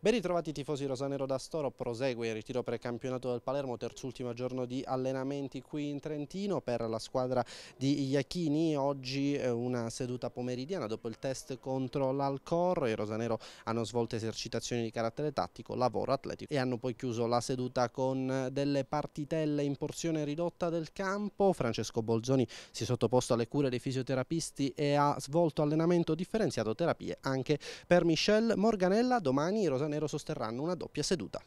Ben ritrovati i tifosi Rosanero d'Astoro, prosegue il ritiro precampionato del Palermo, terzultimo giorno di allenamenti qui in Trentino per la squadra di Iachini, oggi eh, una seduta pomeridiana dopo il test contro l'Alcor, i Rosanero hanno svolto esercitazioni di carattere tattico, lavoro atletico e hanno poi chiuso la seduta con eh, delle partitelle in porzione ridotta del campo, Francesco Bolzoni si è sottoposto alle cure dei fisioterapisti e ha svolto allenamento differenziato terapie anche per Michel Morganella, domani Rosanero Nero sosterranno una doppia seduta.